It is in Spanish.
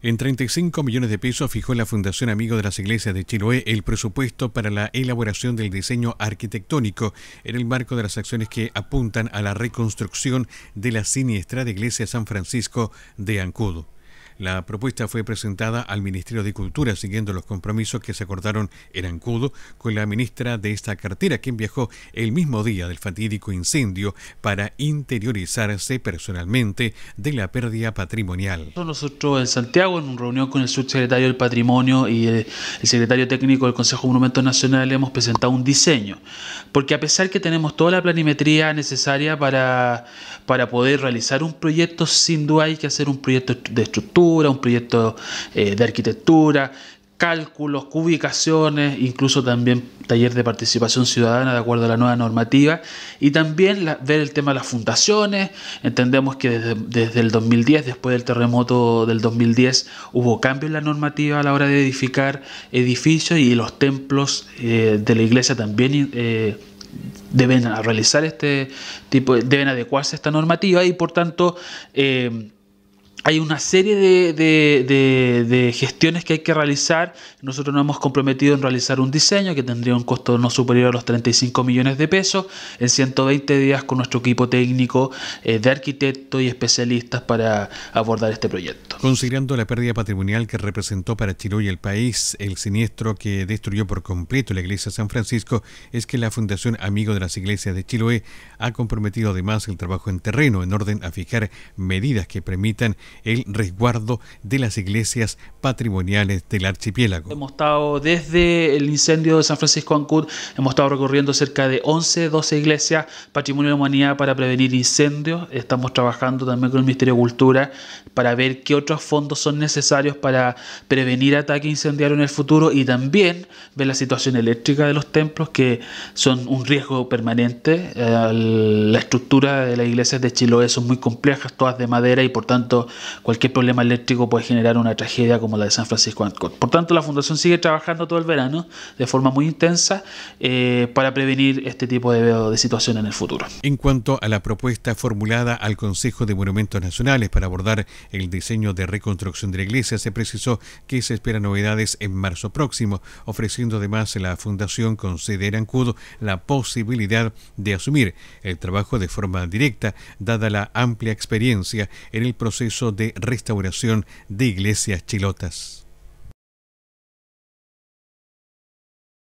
En 35 millones de pesos fijó la Fundación Amigo de las Iglesias de Chiloé el presupuesto para la elaboración del diseño arquitectónico en el marco de las acciones que apuntan a la reconstrucción de la siniestra Iglesia San Francisco de Ancudo. La propuesta fue presentada al Ministerio de Cultura siguiendo los compromisos que se acordaron en Ancudo con la ministra de esta cartera, quien viajó el mismo día del fatídico incendio para interiorizarse personalmente de la pérdida patrimonial. Nosotros en Santiago, en una reunión con el subsecretario del Patrimonio y el, secretario técnico del Consejo de Monumentos Nacionales, hemos presentado un diseño, porque a pesar que tenemos toda la planimetría necesaria para, para poder realizar un proyecto, sin duda hay que hacer un proyecto de estructura un proyecto eh, de arquitectura, cálculos, ubicaciones, incluso también taller de participación ciudadana de acuerdo a la nueva normativa y también ver el tema de las fundaciones. Entendemos que desde, el 2010, después del terremoto del 2010, hubo cambios en la normativa a la hora de edificar edificios y los templos eh, de la iglesia también. Eh, deben realizar este tipo, deben adecuarse a esta normativa y por tanto hay una serie de, de, de, gestiones que hay que realizar. Nosotros nos hemos comprometido en realizar un diseño que tendría un costo no superior a los 35 millones de pesos en 120 días con nuestro equipo técnico eh, de arquitectos y especialistas para abordar este proyecto. Considerando la pérdida patrimonial que representó para Chiloé y el país el siniestro que destruyó por completo la iglesia de San Francisco, es que la Fundación Amigo de las Iglesias de Chiloé ha comprometido además el trabajo en terreno en orden a fijar medidas que permitan el resguardo de las iglesias patrimoniales del archipiélago. Hemos estado desde el incendio de San Francisco Ancud, hemos estado recorriendo cerca de 11, 12 iglesias patrimonio de la humanidad para prevenir incendios. Estamos trabajando también con el Ministerio de Cultura para ver qué otros fondos son necesarios para prevenir ataques incendiarios en el futuro y también ver la situación eléctrica de los templos que son un riesgo permanente. Eh, la estructura de las iglesias de Chiloé son muy complejas, todas de madera y por tanto Cualquier problema eléctrico puede generar una tragedia como la de San Francisco Antcor. Por tanto, la Fundación sigue trabajando todo el verano de forma muy intensa eh, para prevenir este tipo de, de situación en el futuro. En cuanto a la propuesta formulada al Consejo de Monumentos Nacionales para abordar el diseño de reconstrucción de la iglesia, se precisó que se esperan novedades en marzo próximo, ofreciendo además la Fundación con sede en Ancud la posibilidad de asumir el trabajo de forma directa, dada la amplia experiencia en el proceso de restauración de iglesias chilotas.